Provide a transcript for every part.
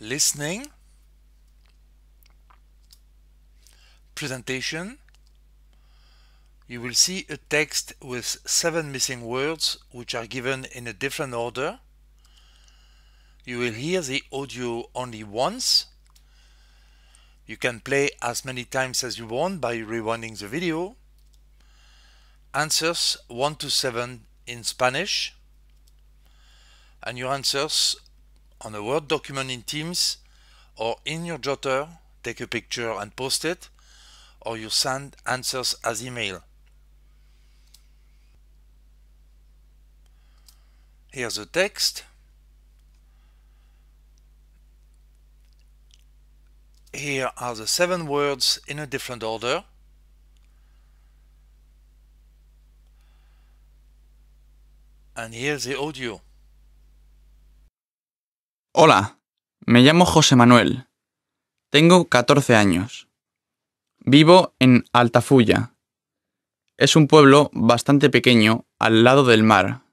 listening, presentation, you will see a text with seven missing words which are given in a different order. You will hear the audio only once. You can play as many times as you want by rewinding the video. Answers 1 to 7 in Spanish and your answers on a Word document in Teams or in your Jotter, take a picture and post it, or you send answers as email. Here's the text. Here are the seven words in a different order. And here's the audio. Hola, me llamo José Manuel. Tengo 14 años. Vivo en Altafulla. Es un pueblo bastante pequeño al lado del mar.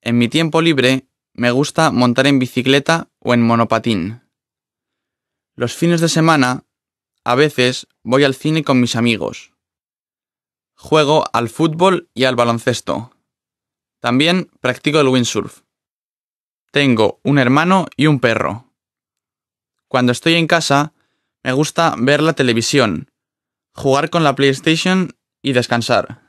En mi tiempo libre me gusta montar en bicicleta o en monopatín. Los fines de semana, a veces voy al cine con mis amigos. Juego al fútbol y al baloncesto. También practico el windsurf. Tengo un hermano y un perro. Cuando estoy en casa, me gusta ver la televisión, jugar con la PlayStation y descansar.